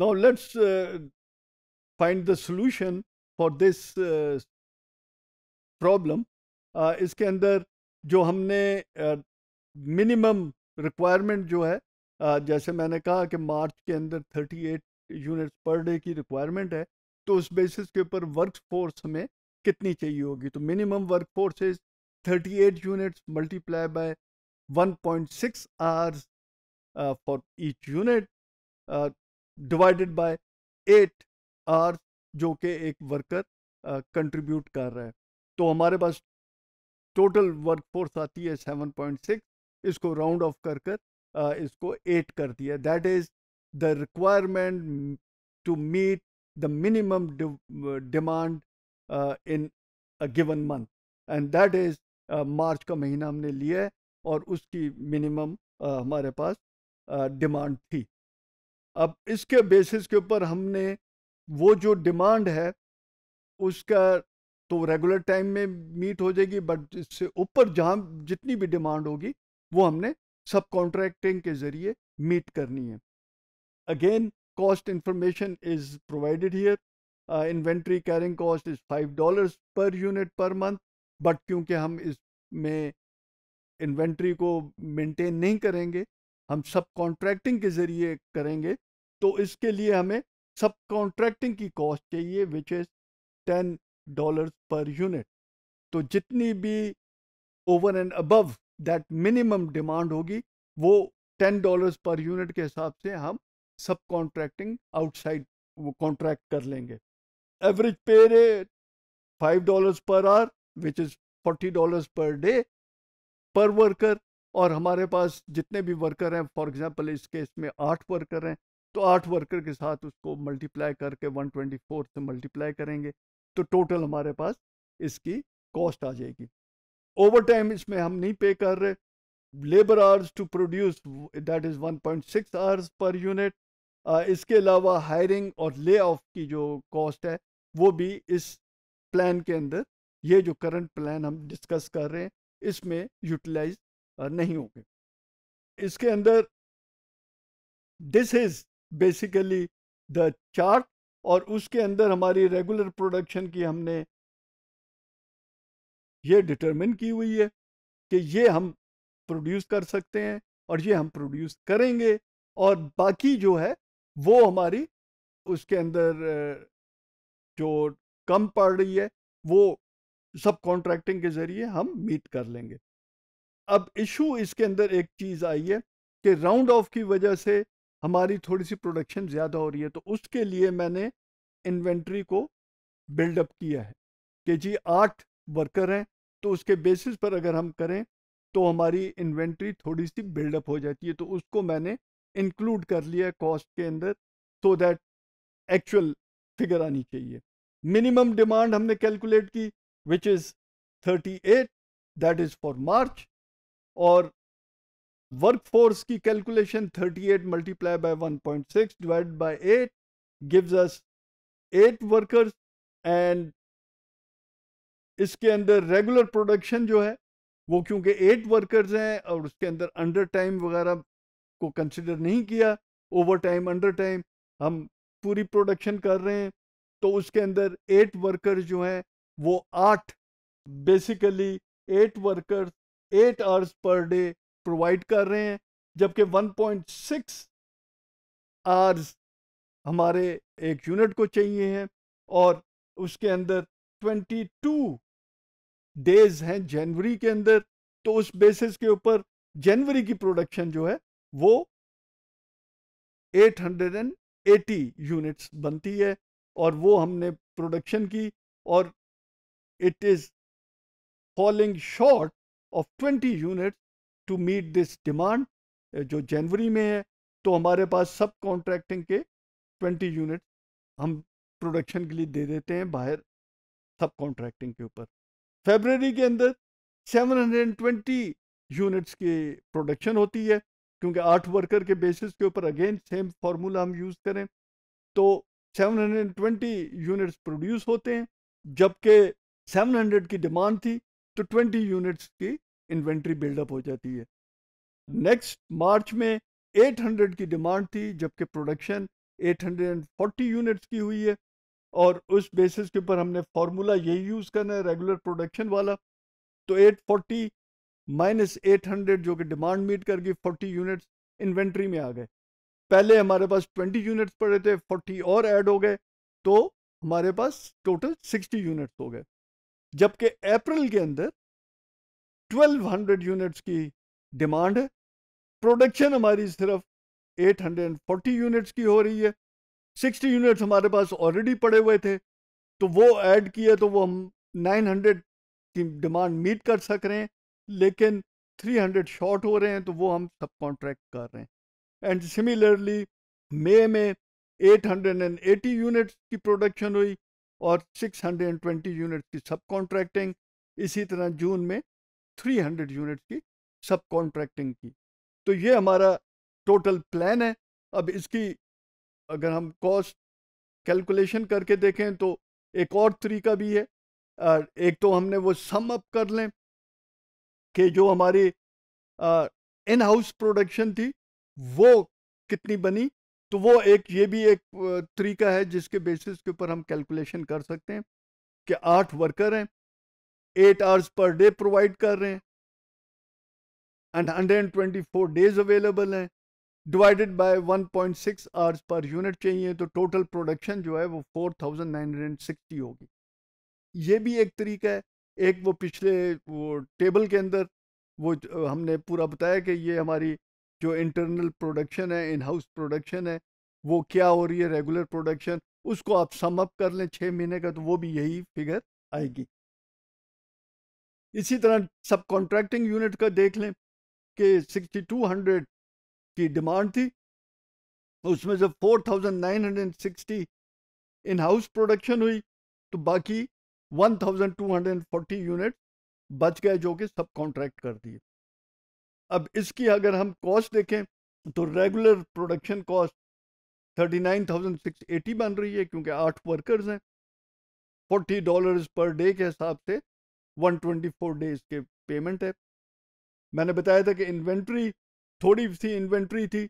Now let's uh, find the solution for this uh, problem. Uh, इसके अंदर जो हमने मिनिमम रिक्वायरमेंट जो है जैसे मैंने कहा कि मार्च के अंदर 38 यूनिट्स पर डे की रिक्वायरमेंट है तो उस बेसिस के ऊपर वर्क फोर्स हमें कितनी चाहिए होगी तो minimum workforce is eight units multiply by 1.6 hours for each unit divided by eight are जो कि एक वर्कर कंट्रीब्यूट uh, कर रहा है तो हमारे पास टोटल वर्कफोर्स आती है सेवन पॉइंट सिक्स इसको राउंड ऑफ कर कर uh, इसको एट कर दिया that is the requirement to meet the minimum demand in a given month and that is March का महीना हमने लिया है और उसकी मिनिमम uh, हमारे पास डिमांड uh, थी अब इसके बेसिस के ऊपर हमने वो जो डिमांड है उसका तो रेगुलर टाइम में मीट हो जाएगी बट इससे ऊपर जहाँ जितनी भी डिमांड होगी वो हमने सब कॉन्ट्रैक्टिंग के ज़रिए मीट करनी है again cost information is provided here inventory carrying cost is five dollar per unit per month but क्योंकि हम इसमें इन्वेंट्री को मेंटेन नहीं करेंगे हम सब कॉन्ट्रैक्टिंग के ज़रिए करेंगे तो इसके लिए हमें सब कॉन्ट्रैक्टिंग की कॉस्ट चाहिए which is ten dollars per unit तो जितनी भी over and above that minimum demand होगी वो टेन डॉलर्स पर यूनिट के हिसाब से हम सब कॉन्ट्रैक्टिंग आउटसाइड वो कॉन्ट्रैक्ट कर लेंगे average pay rate five dollars per hour which is forty dollars per day per worker और हमारे पास जितने भी वर्कर हैं फॉर एग्जांपल इस केस में आठ वर्कर हैं तो आठ वर्कर के साथ उसको मल्टीप्लाई करके वन ट्वेंटी फोर से मल्टीप्लाई करेंगे तो टोटल हमारे पास इसकी कॉस्ट आ जाएगी ओवर टाइम इसमें हम नहीं पे कर रहे labour hours to produce that is one point six hours per unit इसके अलावा हायरिंग और ले ऑफ की जो कॉस्ट है वो भी इस प्लान के अंदर ये जो करंट प्लान हम डिस्कस कर रहे हैं इसमें यूटिलाइज नहीं होंगे इसके अंदर this is basically the chart और उसके अंदर हमारी रेगुलर प्रोडक्शन की हमने ये डिटरमिन की हुई है कि ये हम प्रोड्यूस कर सकते हैं और ये हम प्रोड्यूस करेंगे और बाकी जो है वो हमारी उसके अंदर जो कम पड़ रही है वो सब कॉन्ट्रैक्टिंग के ज़रिए हम मीट कर लेंगे अब इशू इसके अंदर एक चीज़ आई है कि राउंड ऑफ की वजह से हमारी थोड़ी सी प्रोडक्शन ज़्यादा हो रही है तो उसके लिए मैंने इन्वेंट्री को बिल्डअप किया है कि जी आठ वर्कर हैं तो उसके बेसिस पर अगर हम करें तो हमारी इन्वेंट्री थोड़ी सी बिल्डअप हो जाती है तो उसको मैंने इंक्लूड कर लिया है कॉस्ट के अंदर सो दैट एक्चुअल फिगर आनी चाहिए मिनिमम डिमांड हमने कैलकुलेट की which is 38 that is for March और वर्कफोर्स की calculation 38 eight multiply by six divide by eight gives us eight workers and इसके अंदर रेगुलर प्रोडक्शन जो है वो क्योंकि एट वर्कर्स हैं और उसके अंदर अंडर टाइम वगैरह को कंसिडर नहीं किया ओवर टाइम अंडर टाइम हम पूरी प्रोडक्शन कर रहे हैं तो उसके अंदर एट वर्कर्स जो हैं वो आठ basically eight workers eight hours per day provide कर रहे हैं जबकि 1.6 आवर्स हमारे एक यूनिट को चाहिए हैं और उसके अंदर 22 डेज हैं जनवरी के अंदर तो उस बेसिस के ऊपर जनवरी की प्रोडक्शन जो है वो 880 यूनिट्स बनती है और वो हमने प्रोडक्शन की और it is falling short of 20 units to meet this demand जो जनवरी में है तो हमारे पास सब कॉन्ट्रैक्टिंग के 20 यूनिट हम प्रोडक्शन के लिए दे देते हैं बाहर सब कॉन्ट्रैक्टिंग के ऊपर फेबररी के अंदर 720 यूनिट्स की प्रोडक्शन होती है क्योंकि आठ वर्कर के बेसिस के ऊपर अगेन सेम फार्मूला हम यूज़ करें तो 720 यूनिट्स प्रोड्यूस होते हैं जबकि 700 की डिमांड थी तो 20 यूनिट्स की इन्वेंट्री बिल्डअप हो जाती है नेक्स्ट मार्च में 800 की डिमांड थी जबकि प्रोडक्शन 840 यूनिट्स की हुई है और उस बेसिस के ऊपर हमने फार्मूला यही यूज़ करना है रेगुलर प्रोडक्शन वाला तो 840 फोर्टी माइनस एट जो कि डिमांड मीट कर गई फोर्टी यूनिट्स इन्वेंट्री में आ गए पहले हमारे पास 20 यूनिट्स पड़े थे 40 और ऐड हो गए तो हमारे पास टोटल 60 यूनिट्स हो गए जबकि अप्रैल के अंदर 1200 यूनिट्स की डिमांड है प्रोडक्शन हमारी सिर्फ 840 यूनिट्स की हो रही है 60 यूनिट्स हमारे पास ऑलरेडी पड़े हुए थे तो वो ऐड किए तो वो हम 900 की डिमांड मीट कर सक रहे हैं लेकिन 300 शॉर्ट हो रहे हैं तो वो हम सब कॉन्ट्रैक्ट कर रहे हैं एंड सिमिलरली मई में 880 यूनिट्स की प्रोडक्शन हुई और 620 यूनिट्स की सब कॉन्ट्रैक्टिंग इसी तरह जून में 300 यूनिट की सब कॉन्ट्रैक्टिंग की तो ये हमारा टोटल प्लान है अब इसकी अगर हम कॉस्ट कैलकुलेशन करके देखें तो एक और तरीका भी है एक तो हमने वो सम अप कर लें कि जो हमारी इन हाउस प्रोडक्शन थी वो कितनी बनी तो वो एक ये भी एक तरीका है जिसके बेसिस के ऊपर हम कैलकुलेशन कर सकते हैं कि आठ वर्कर हैं eight hours per day provide कर रहे हैं and hundred and twenty four days available हैं divided by six hours per unit चाहिए तो टोटल प्रोडक्शन जो है वो four thousand nine hundred sixty होगी ये भी एक तरीका है एक वो पिछले वो टेबल के अंदर वो हमने पूरा बताया कि ये हमारी जो इंटरनल प्रोडक्शन है इन हाउस प्रोडक्शन है वो क्या हो रही है रेगुलर प्रोडक्शन उसको आप सम अप कर लें छः महीने का तो वो भी यही फिगर आएगी इसी तरह सब कॉन्ट्रैक्टिंग यूनिट का देख लें कि 6200 की डिमांड थी उसमें एंड 4960 इन हाउस प्रोडक्शन हुई तो बाकी 1240 यूनिट बच गए जो कि सब कॉन्ट्रैक्ट कर दिए अब इसकी अगर हम कॉस्ट देखें तो regular production cost thirty nine thousand six eighty बन रही है क्योंकि आठ वर्कर्स हैं फोर्टी डॉलर्स पर डे के हिसाब से वन ट्वेंटी फोर डेज के पेमेंट है मैंने बताया था कि इन्वेंट्री थोड़ी सी इन्वेंट्री थी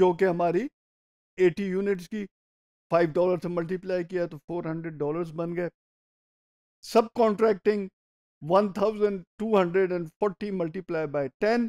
जो कि हमारी एटी यूनिट्स की फाइव डॉलर से मल्टीप्लाई किया तो फोर हंड्रेड डॉलर्स बन गए subcontracting one thousand two hundred and forty multiply by ten